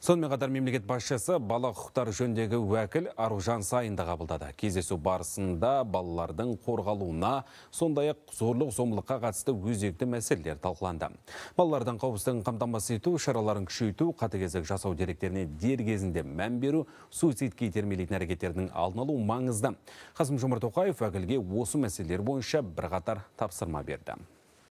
сонымен қатар мемлекет басшысы бала құқықтары жөндегі уәкіл аружан Сайынды қабылдады кездесу барысында балалардың қорғалуына сондай ақ зорлық зомбылыққа қатысты өзекті мәселелер талқыланды балалардың қауіпсіздігін қамтамасыз ету шараларын күшейту қатыгездік жасау деректеріне дер кезінде мән беру суицидке итермелейтін әрекеттердің алдын алу маңызды қасым жомарт тоқаев уәкілге осы мәселелер бойынша бірқатар тапсырма берді